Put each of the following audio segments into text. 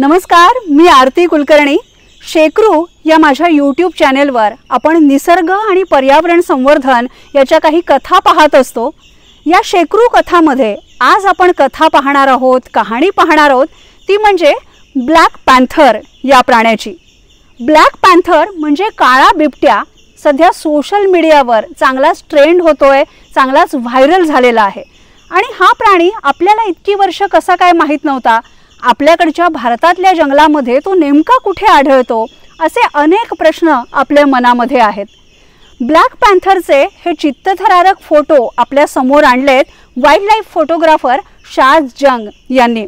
नमस्कार मी आरती कुलकर्णी शेकरू या माझ्या यूट्यूब चॅनेलवर आपण निसर्ग आणि पर्यावरण संवर्धन याच्या काही कथा पाहत असतो या शेकरू कथामध्ये आज आपण कथा पाहणार आहोत कहाणी पाहणार आहोत ती म्हणजे ब्लॅक पॅन्थर या प्राण्याची ब्लॅक पॅन्थर म्हणजे काळा बिबट्या सध्या सोशल मीडियावर चांगलाच ट्रेंड होतोय चांगलाच व्हायरल झालेला आहे आणि हा प्राणी आपल्याला इतकी वर्ष कसा काय माहीत नव्हता आपल्याकडच्या भारतातल्या जंगलामध्ये तो नेमका कुठे आढळतो असे अनेक प्रश्न आपल्या मनामध्ये आहेत ब्लॅक पॅन्थरचे हे चित्तथरारक फोटो आपल्या समोर आणलेत wildlife photographer Shaaz Jung यांनी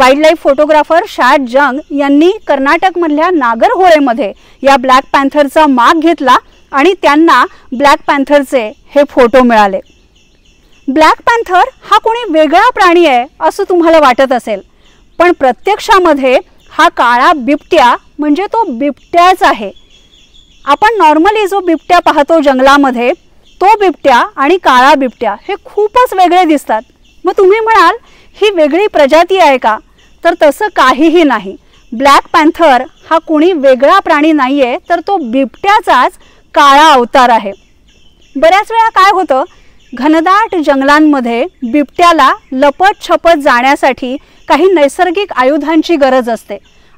wildlife photographer Shaaz Jung यांनी कर्नाटकमधल्या नागरहोळेमध्ये या ब्लॅक पॅन्थरचा माग घेतला आणि त्यांना ब्लॅक पॅन्थरचे हे फोटो मिळाले ब्लॅक पॅन्थर हा कोणी वेगळा प्राणी आहे असं तुम्हाला वाटत असेल पण प्रत्यक्षामध्ये हा काळा बिबट्या म्हणजे तो बिबट्याच आहे आपण नॉर्मली जो बिबट्या पाहतो जंगलामध्ये तो बिबट्या आणि काळा बिबट्या हे खूपच वेगळे दिसतात मग तुम्ही म्हणाल ही वेगळी प्रजाती आहे का तर तसं काहीही नाही ब्लॅक पॅन्थर हा कोणी वेगळा प्राणी नाही आहे तर तो बिबट्याचाच काळा अवतार आहे बऱ्याच वेळा काय होतं घनदाट जंगलांमध्ये बिबट्याला लपत छपत जाण्यासाठी काही नैसर्गिक आयुधांची गरज असते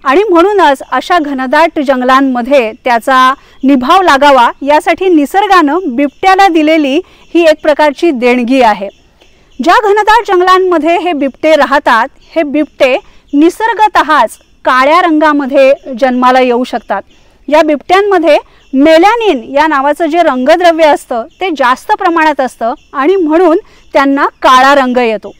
आणि म्हणूनच अशा घनदाट जंगलांमध्ये त्याचा निभाव लागावा यासाठी निसर्गानं बिबट्याला दिलेली ही एक प्रकारची देणगी आहे ज्या घनदाट जंगलांमध्ये हे बिबटे राहतात हे बिबटे निसर्गतःच काळ्या रंगामध्ये जन्माला येऊ शकतात या बिबट्यांमध्ये मेलॅनिन या नावाचं जे रंगद्रव्य असतं ते जास्त प्रमाणात असतं आणि म्हणून त्यांना काळा रंग येतो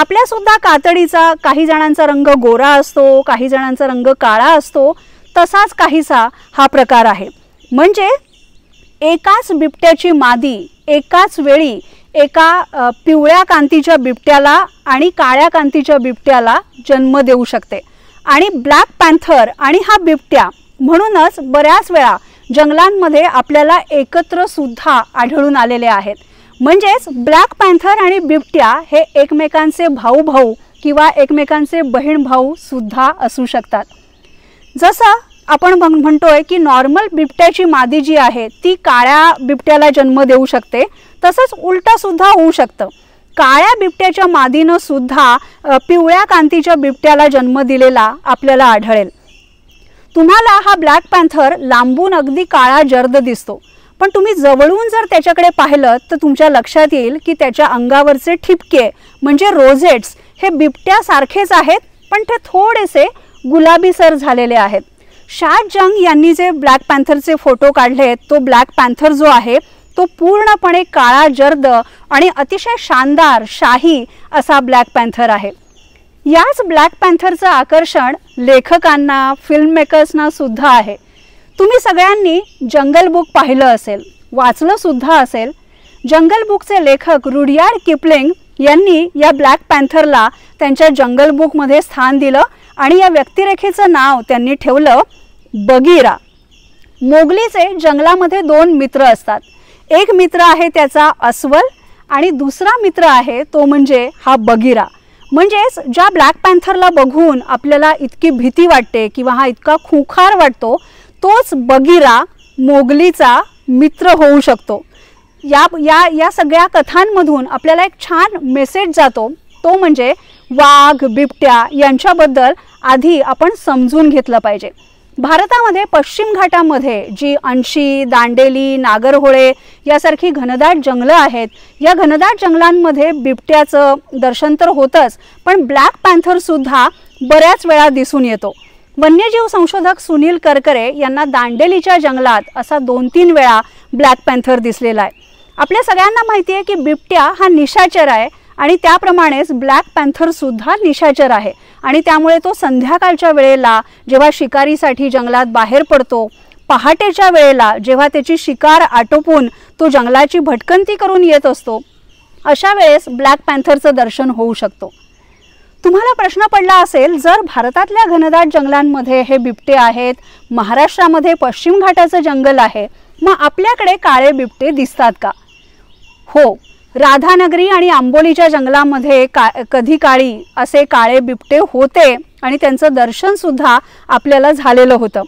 आपल्या सुद्धा कातडीचा काही जणांचा रंग गोरा असतो काही जणांचा रंग काळा असतो तसाच काहीसा हा प्रकार आहे म्हणजे एकाच बिबट्याची मादी एकाच वेळी एका पिवळ्या कांतीच्या बिबट्याला आणि काळ्या कांतीच्या बिबट्याला जन्म देऊ शकते आणि ब्लॅक पॅन्थर आणि हा बिबट्या म्हणूनच बऱ्याच वेळा जंगलांमध्ये आपल्याला एकत्र सुद्धा आढळून आलेले आहेत म्हणजेच ब्लॅक पॅन्थर आणि बिबट्या हे एकमेकांचे भाऊ भाऊ किंवा एकमेकांचे बहीण भाऊ सुद्धा असू शकतात जसं आपण म्हणतोय की नॉर्मल बिबट्याची मादी जी आहे ती काळ्या बिबट्याला जन्म देऊ शकते तसंच सुद्धा होऊ शकतं काळ्या बिबट्याच्या मादीनं सुद्धा पिवळ्या कांतीच्या बिबट्याला जन्म दिलेला आपल्याला आढळेल तुम्हाला हा ब्लॅक पॅन्थर लांबून अगदी काळा जर्द दिसतो पण तुम्ही जवळून जर त्याच्याकडे पाहिलं तर तुमच्या लक्षात येईल की त्याच्या अंगावरचे ठिपके म्हणजे रोझेट्स हे बिबट्यासारखेच आहेत पण ते थोडेसे गुलाबीसर झालेले आहेत शाह जंग यांनी जे ब्लॅक पॅन्थरचे फोटो काढले तो ब्लॅक पॅन्थर जो आहे तो पूर्णपणे काळा जर्द आणि अतिशय शानदार शाही असा ब्लॅक पॅन्थर आहे याच ब्लॅक पॅन्थरचं आकर्षण लेखकांना फिल्ममेकर्सना सुद्धा आहे तुम्ही सगळ्यांनी जंगल बुक पाहिलं असेल वाचलं सुद्धा असेल जंगल बुकचे लेखक रुडियार किपलिंग यांनी या ब्लॅक पॅन्थरला त्यांच्या जंगल बुकमध्ये स्थान दिलं आणि या व्यक्तिरेखेचं नाव त्यांनी ठेवलं बगीरा मोगलीचे जंगलामध्ये दोन मित्र असतात एक मित्र आहे त्याचा अस्वल आणि दुसरा मित्र आहे तो म्हणजे हा बगीरा म्हणजेच ज्या ब्लॅक पॅन्थरला बघून आपल्याला इतकी भीती वाटते किंवा हा इतका खुखार वाटतो तोच बगीरा मोगलीचा मित्र होऊ शकतो या या या सगळ्या कथांमधून आपल्याला एक छान मेसेज जातो तो म्हणजे वाघ बिबट्या यांच्याबद्दल आधी आपण समजून घेतलं पाहिजे भारतामध्ये पश्चिम घाटामध्ये जी अंशी दांडेली नागरहोळे यासारखी घनदाट जंगलं आहेत या घनदाट जंगलांमध्ये बिबट्याचं दर्शन तर होतंच पण ब्लॅक पॅन्थरसुद्धा बऱ्याच वेळा दिसून येतो वन्यजीव संशोधक सुनील करकरे यांना दांडेलीच्या जंगलात असा दोन तीन वेळा ब्लॅक पॅन्थर दिसलेला आहे आपल्या सगळ्यांना माहिती आहे की बिबट्या हा निशाचर आहे आणि त्याप्रमाणेच ब्लॅक सुद्धा निशाचर आहे आणि त्यामुळे तो संध्याकाळच्या वेळेला जेव्हा शिकारीसाठी जंगलात बाहेर पडतो पहाटेच्या वेळेला जेव्हा त्याची शिकार आटोपून तो जंगलाची भटकंती करून येत असतो अशा वेळेस ब्लॅक पॅन्थरचं दर्शन होऊ शकतो तुम्हाला प्रश्न पडला असेल जर भारतातल्या घनदाट जंगलांमध्ये हे बिबटे आहेत महाराष्ट्रामध्ये पश्चिम घाटाचं जंगल आहे मग आपल्याकडे काळे बिबटे दिसतात का हो राधानगरी आणि आंबोलीच्या जंगलामध्ये का कधी काळी असे काळे बिबटे होते आणि त्यांचं दर्शनसुद्धा आपल्याला झालेलं होतं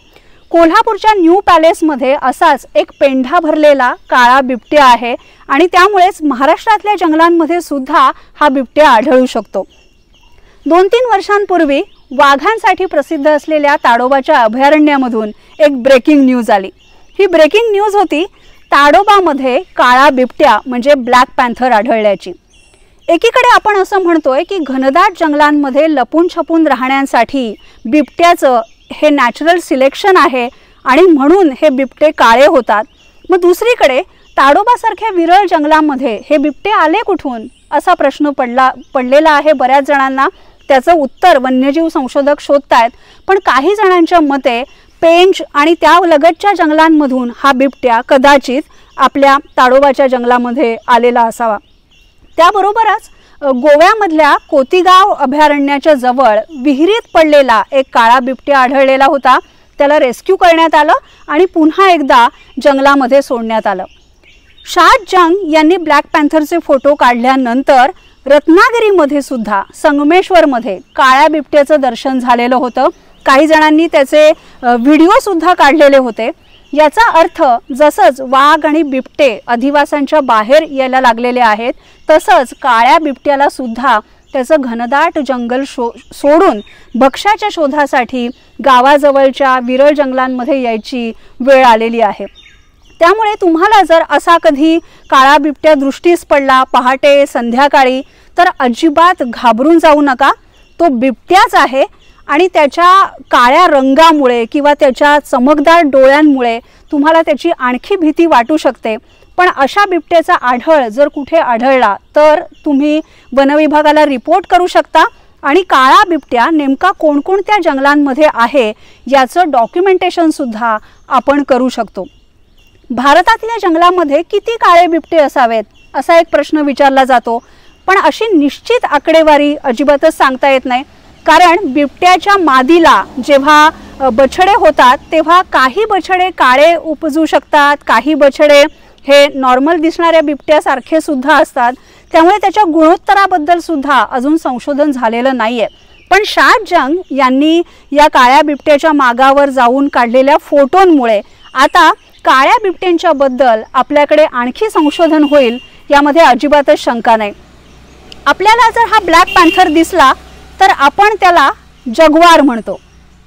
कोल्हापूरच्या न्यू पॅलेसमध्ये असाच एक पेंढा भरलेला काळा बिबटे आहे आणि त्यामुळेच महाराष्ट्रातल्या जंगलांमध्ये सुद्धा हा बिबटे आढळू शकतो दोन तीन वर्षांपूर्वी वाघांसाठी प्रसिद्ध असलेल्या ताडोबाच्या अभयारण्यामधून एक ब्रेकिंग न्यूज आली ही ब्रेकिंग न्यूज होती ताडोबामध्ये काळा बिबट्या म्हणजे ब्लॅक पॅन्थर आढळल्याची एकीकडे आपण असं म्हणतोय की घनदाट जंगलांमध्ये लपून छपून राहण्यासाठी बिबट्याचं हे नॅचरल सिलेक्शन आहे आणि म्हणून हे बिबटे काळे होतात मग दुसरीकडे ताडोबासारख्या विरळ जंगलामध्ये हे बिबटे आले कुठून असा प्रश्न पडला पडलेला आहे बऱ्याच जणांना त्याचं उत्तर वन्यजीव संशोधक शोधतायत पण काही जणांच्या मते पेंच आणि त्या लगतच्या जंगलांमधून हा बिबट्या कदाचित आपल्या ताडोबाच्या जंगलामध्ये आलेला असावा त्याबरोबरच गोव्यामधल्या कोतीगाव अभयारण्याच्या जवळ विहिरीत पडलेला एक काळा बिबट्या आढळलेला होता त्याला रेस्क्यू करण्यात आलं आणि पुन्हा एकदा जंगलामध्ये सोडण्यात आलं शाद जंग यांनी ब्लॅक पॅन्थरचे फोटो काढल्यानंतर रत्नागिरीमध्ये सुद्धा संगमेश्वरमध्ये काळ्या बिबट्याचं दर्शन झालेलं होतं काही जणांनी त्याचे व्हिडिओसुद्धा काढलेले होते याचा अर्थ जसंच वाघ आणि बिबटे अधिवासांच्या बाहेर यायला लागलेले आहेत तसंच काळ्या बिबट्याला सुद्धा त्याचं घनदाट जंगल शो सोडून भक्ष्याच्या शोधासाठी गावाजवळच्या विरळ जंगलांमध्ये यायची वेळ आलेली आहे त्यामुळे तुम्हाला जर असा कधी काळा बिबट्या दृष्टीस पडला पहाटे संध्याकाळी तर अजिबात घाबरून जाऊ नका तो बिबट्याच आहे आणि त्याच्या काळ्या रंगामुळे किंवा त्याच्या चमकदार डोळ्यांमुळे तुम्हाला त्याची आणखी भीती वाटू शकते पण अशा बिबट्याचा आढळ जर कुठे आढळला तर तुम्ही वनविभागाला रिपोर्ट करू शकता आणि काळा बिबट्या नेमका कोणकोणत्या जंगलांमध्ये आहे याचं डॉक्युमेंटेशनसुद्धा आपण करू शकतो भारतातल्या जंगलामध्ये किती काळे बिबटे असावेत असा एक प्रश्न विचारला जातो पण अशी निश्चित आकडेवारी अजिबातच सांगता येत नाही कारण बिबट्याच्या मादीला जेव्हा बछडे होतात तेव्हा काही बछडे काळे उपजू शकतात काही बछडे हे नॉर्मल दिसणाऱ्या बिबट्यासारखे सुद्धा असतात त्यामुळे त्याच्या गुणोत्तराबद्दल सुद्धा अजून संशोधन झालेलं नाही आहे पण जंग यांनी या काळ्या बिबट्याच्या मागावर जाऊन काढलेल्या फोटोंमुळे आता काळ्या बिबट्यांच्या बद्दल आपल्याकडे आणखी संशोधन होईल यामध्ये अजिबातच शंका नाही आपल्याला जर हा ब्लॅक पॅन्थर दिसला तर आपण त्याला जगवार म्हणतो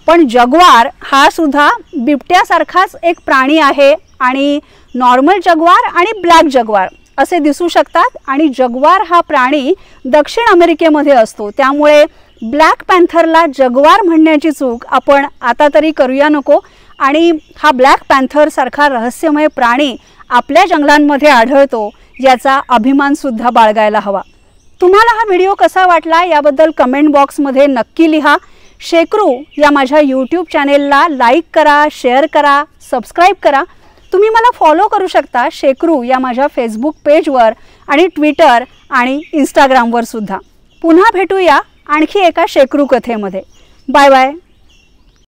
पण जगवार हा सुद्धा बिबट्यासारखाच एक प्राणी आहे आणि नॉर्मल जगवार आणि ब्लॅक जगवार असे दिसू शकतात आणि जगवार हा प्राणी दक्षिण अमेरिकेमध्ये असतो त्यामुळे ब्लॅक पॅन्थरला जगवार म्हणण्याची चूक आपण आता तरी करूया नको आणि हा ब्लॅक पॅन्थरसारखा रहस्यमय प्राणी आपल्या जंगलांमध्ये आढळतो याचा अभिमानसुद्धा बाळगायला हवा तुम्हाला हा व्हिडिओ कसा वाटला याबद्दल कमेंट बॉक्समध्ये नक्की लिहा शेकरू या माझ्या यूट्यूब चॅनेलला लाईक करा शेअर करा सबस्क्राईब करा तुम्ही मला फॉलो करू शकता शेकरू या माझ्या फेसबुक पेजवर आणि ट्विटर आणि इन्स्टाग्रामवर सुद्धा पुन्हा भेटूया आणखी एका शेकरू कथेमध्ये बाय बाय